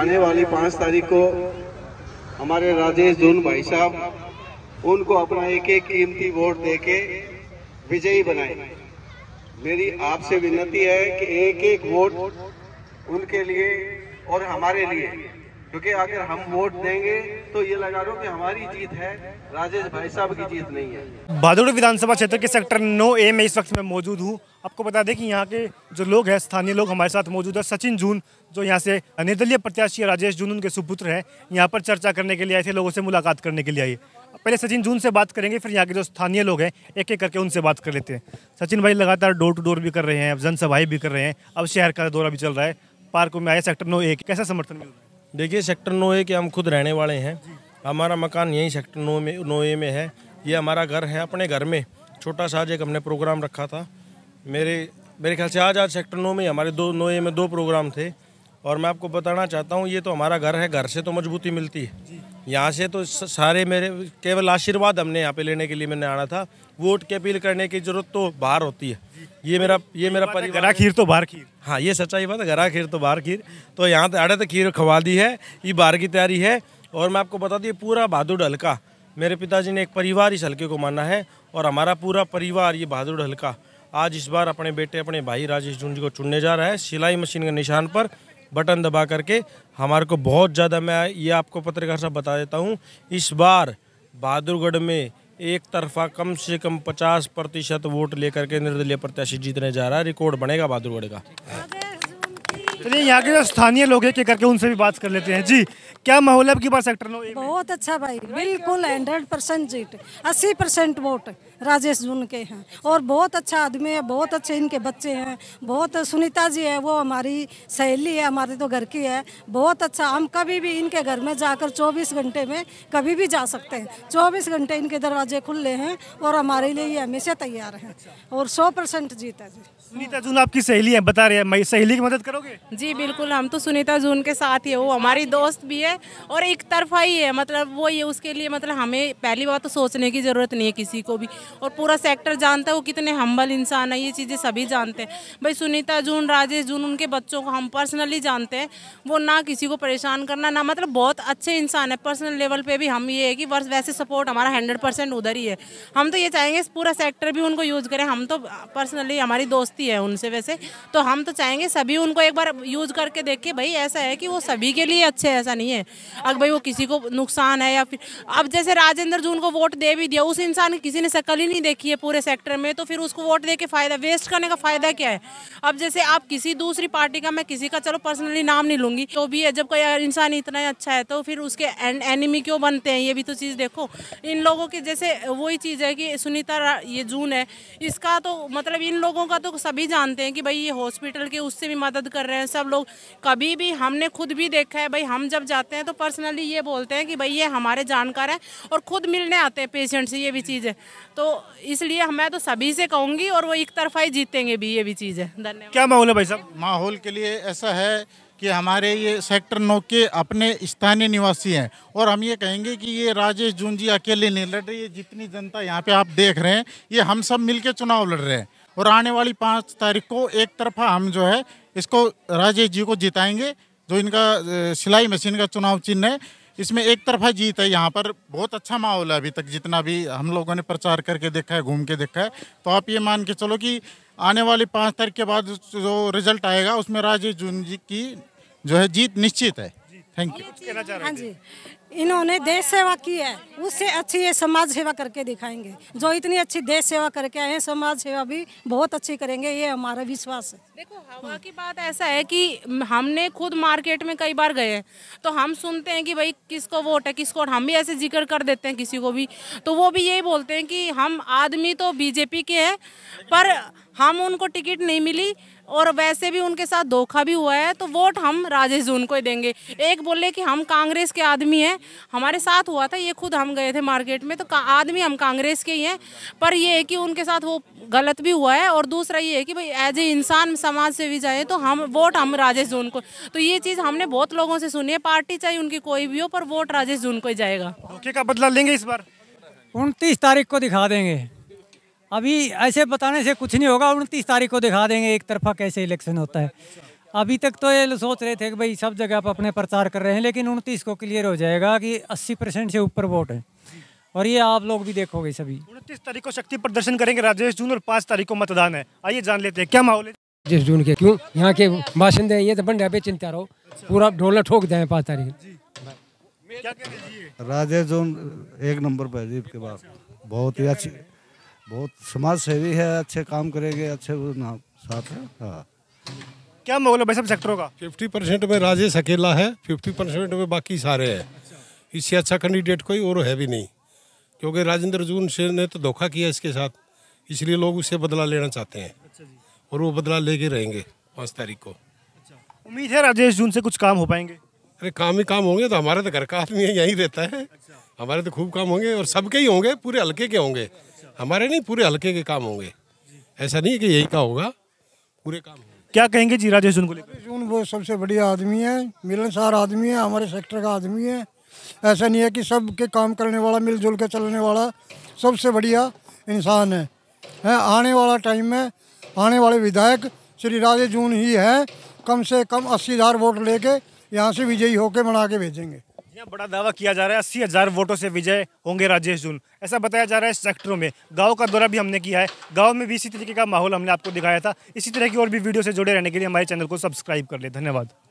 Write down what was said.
आने वाली पाँच तारीख को हमारे राजेश धुन भाई साहब उनको अपना एक एक कीमती वोट दे के विजयी बनाए मेरी आपसे विनती है कि एक एक वोट उनके लिए और हमारे लिए क्योंकि अगर हम वोट देंगे तो ये लगा लो कि हमारी जीत है राजेश भाई साहब की जीत नहीं है भादोड़ विधानसभा क्षेत्र के सेक्टर नौ ए में इस वक्त मैं मौजूद हूँ आपको बता दें कि यहाँ के जो लोग हैं स्थानीय लोग हमारे साथ मौजूद है सचिन जून जो यहाँ से निर्दलीय प्रत्याशी राजेश जून उनके सुपुत्र हैं यहाँ पर चर्चा करने के लिए आए थे लोगों से मुलाकात करने के लिए आई पहले सचिन जून से बात करेंगे फिर यहाँ के जो स्थानीय लोग हैं एक एक करके उनसे बात कर लेते हैं सचिन भाई लगातार डोर टू डोर भी कर रहे हैं अब जनसभाएं भी कर रहे हैं अब शहर का दौरा भी चल रहा है पार्क में आए सेक्टर नौ एक कैसा समर्थन मिल रहा है देखिए सेक्टर नोए के हम खुद रहने वाले हैं हमारा मकान यहीं सेक्टर नो में नोए में है ये हमारा घर है अपने घर में छोटा सा आज एक हमने प्रोग्राम रखा था मेरे मेरे ख्याल से आज आज सेक्टर नौ में हमारे दो नोए में दो प्रोग्राम थे और मैं आपको बताना चाहता हूँ ये तो हमारा घर है घर से तो मजबूती मिलती है यहाँ से तो सारे मेरे केवल आशीर्वाद हमने यहाँ पे लेने के लिए मैंने आना था वोट की अपील करने की ज़रूरत तो बाहर होती है ये मेरा ये मेरा परिवार गरा खीर तो बाहर खीर हाँ ये सच्चाई बात है गरा खीर तो बाहर खीर तो यहाँ तो अड़े तो खीर खवा दी है ये बाहर की तैयारी है और मैं आपको बता दी पूरा बहादुर हल्का मेरे पिताजी ने एक परिवार इस हल्के को माना है और हमारा पूरा परिवार ये बहादुर हल्का आज इस बार अपने बेटे अपने भाई राजेश झुंझ को चुनने जा रहा है सिलाई मशीन के निशान पर बटन दबा करके हमारे को बहुत ज़्यादा मैं ये आपको पत्रकार साहब बता देता हूँ इस बार बहादुरगढ़ में एक तरफा कम से कम पचास प्रतिशत वोट लेकर के निर्दलीय प्रत्याशी जीतने जा रहा है रिकॉर्ड बनेगा बहादुरगढ़ का चलिए यहाँ के जो स्थानीय लोग हैं के करके उनसे भी बात कर लेते हैं जी क्या माहौल है आपकी पास सेक्टर नौ बहुत अच्छा भाई बिल्कुल हंड्रेड परसेंट जीत अस्सी परसेंट वोट राजेश जून के हैं और बहुत अच्छा आदमी है बहुत अच्छे इनके बच्चे हैं बहुत सुनीता जी है वो हमारी सहेली है हमारे तो घर की है बहुत अच्छा हम कभी भी इनके घर में जाकर 24 घंटे में कभी भी जा सकते हैं 24 घंटे इनके दरवाजे खुले हैं और हमारे लिए ये हमेशा तैयार हैं और 100 परसेंट जीता जी सुनीता जून आपकी सहेली है बता रहे हैं सहेली की मदद करोगे जी बिल्कुल हम तो सुनीता जून के साथ ही है वो हमारी दोस्त भी है और एक तरफा ही है मतलब वो ये उसके लिए मतलब हमें पहली बात तो सोचने की ज़रूरत नहीं है किसी को भी और पूरा सेक्टर जानता है वो कितने हम्बल इंसान है ये चीज़ें सभी जानते हैं भाई सुनीता जून राजेश जून उनके बच्चों को हम पर्सनली जानते हैं वो ना किसी को परेशान करना ना मतलब बहुत अच्छे इंसान है पर्सनल लेवल पर भी हम ये है कि बस वैसे सपोर्ट हमारा हंड्रेड उधर ही है हम तो ये चाहेंगे पूरा सेक्टर भी उनको यूज़ करें हम तो पर्सनली हमारी दोस्ती होती है उनसे वैसे तो हम तो चाहेंगे सभी उनको एक बार यूज़ करके देखे भाई ऐसा है कि वो सभी के लिए अच्छे ऐसा नहीं है अगर भाई वो किसी को नुकसान है या फिर अब जैसे राजेंद्र जून को वोट दे भी दिया उस इंसान की किसी ने शक्ल ही नहीं देखी है पूरे सेक्टर में तो फिर उसको वोट दे फ़ायदा वेस्ट करने का फ़ायदा क्या है अब जैसे आप किसी दूसरी पार्टी का मैं किसी का चलो पर्सनली नाम नहीं लूँगी तो भी जब कोई इंसान इतना अच्छा है तो फिर उसके एनिमी क्यों बनते हैं ये भी तो चीज़ देखो इन लोगों की जैसे वही चीज़ है कि सुनीता ये जून है इसका तो मतलब इन लोगों का तो सब सभी जानते हैं कि भाई ये हॉस्पिटल के उससे भी मदद कर रहे हैं सब लोग कभी भी हमने खुद भी देखा है भाई हम जब जाते हैं तो पर्सनली ये बोलते हैं कि भाई ये हमारे जानकार हैं और खुद मिलने आते हैं पेशेंट से ये भी चीज़ है तो इसलिए मैं तो सभी से कहूँगी और वो एक तरफा ही जीतेंगे भी ये भी चीज़ है धन्यवाद क्या माहौल है भाई साहब माहौल के लिए ऐसा है कि हमारे ये सेक्टर नौ के अपने स्थानीय निवासी हैं और हम ये कहेंगे कि ये राजेश जून जी अकेले नहीं लड़ रहे ये जितनी जनता यहाँ पे आप देख रहे हैं ये हम सब मिलके चुनाव लड़ रहे हैं और आने वाली पाँच तारीख को एक तरफा हम जो है इसको राजेश जी को जिताएंगे जो इनका सिलाई मशीन का चुनाव चिन्ह है इसमें एक तरफा जीत है यहाँ पर बहुत अच्छा माहौल है अभी तक जितना भी हम लोगों ने प्रचार करके देखा है घूम के देखा है तो आप ये मान के चलो कि आने वाली पाँच तारीख के बाद जो रिजल्ट आएगा उसमें राजेश जून जी की जो है जीत निश्चित है थैंक यू हाँ जी इन्होंने देश सेवा की है उससे अच्छी ये समाज सेवा करके दिखाएंगे जो इतनी अच्छी देश सेवा करके आए हैं समाज सेवा भी बहुत अच्छी करेंगे ये हमारा विश्वास है देखो हवा की बात ऐसा है कि हमने खुद मार्केट में कई बार गए हैं तो हम सुनते हैं कि भाई किसको वोट है किसको हम भी ऐसे जिक्र कर देते हैं किसी को भी तो वो भी यही बोलते हैं कि हम आदमी तो बीजेपी के हैं पर हम उनको टिकट नहीं मिली और वैसे भी उनके साथ धोखा भी हुआ है तो वोट हम राजेश जून को ही देंगे एक बोले कि हम कांग्रेस के आदमी हैं हमारे साथ हुआ था ये खुद हम गए थे मार्केट में तो आदमी हम कांग्रेस के ही हैं पर ये है कि उनके साथ वो गलत भी हुआ है और दूसरा ये है कि भाई एज ए इंसान समाज से भी जाए तो हम वोट हम राजेश जून को तो ये चीज़ हमने बहुत लोगों से सुनी है पार्टी चाहे उनकी कोई भी हो पर वोट राजेश जून को ही जाएगा धोखे का बदला लेंगे इस बार उनतीस तारीख को दिखा देंगे अभी ऐसे बताने से कुछ नहीं होगा उनतीस तारीख को दिखा देंगे एक तरफा कैसे इलेक्शन होता है अभी तक तो ये सोच रहे थे कि भाई सब जगह आप अपने प्रचार कर रहे हैं लेकिन उनतीस को क्लियर हो जाएगा कि अस्सी परसेंट से ऊपर वोट है और ये आप लोग भी देखोगे सभी उनतीस तारीख को शक्ति प्रदर्शन करेंगे राजेश जून और पाँच तारीख को मतदान है आइए जान लेते हैं क्या माहौल है राजेश जून के क्यों यहाँ के बाशिंदे ये तो बन रहे चिंता रहो अच्छा। पूरा ढोला ठोक दें पाँच तारीख राजेश जून एक नंबर पर अजीब के बाद बहुत ही अच्छी बहुत समाज सेवी है अच्छे काम करेंगे अच्छे साथ है हाँ क्या मोल है भाई सेक्टरों का फिफ्टी परसेंट में राजेश अकेला है फिफ्टी परसेंट में बाकी सारे हैं इससे अच्छा कैंडिडेट कोई और है भी नहीं क्योंकि राजेंद्र जून से ने तो धोखा किया इसके साथ इसलिए लोग उससे बदला लेना चाहते हैं अच्छा और वो बदला लेके रहेंगे पाँच तारीख को अच्छा। उम्मीद है राजेश जून से कुछ काम हो पाएंगे अरे काम ही काम होंगे तो हमारे तो घर का आदमी यहीं रहता है अच्छा। हमारे तो खूब काम होंगे और सबके ही होंगे पूरे हल्के के होंगे हमारे नहीं पूरे हल्के के काम होंगे ऐसा नहीं है कि यही का होगा पूरे काम क्या कहेंगे जी राजेश को लेकर वो सबसे बढ़िया आदमी है मिलनसार आदमी है हमारे सेक्टर का आदमी है ऐसा नहीं है कि सब के काम करने वाला मिलजुल के चलने वाला सबसे बढ़िया इंसान है, है आने वाला टाइम में आने वाले विधायक श्री राजे जून ही है कम से कम अस्सी हज़ार वोट लेके यहाँ से विजयी होकर बना के भेजेंगे यहाँ बड़ा दावा किया जा रहा है अस्सी हज़ार वोटों से विजय होंगे राजेश जून ऐसा बताया जा रहा है सेक्टरों में गांव का दौरा भी हमने किया है गांव में भी इसी तरीके का माहौल हमने आपको दिखाया था इसी तरह की और भी वीडियो से जुड़े रहने के लिए हमारे चैनल को सब्सक्राइब कर ले धन्यवाद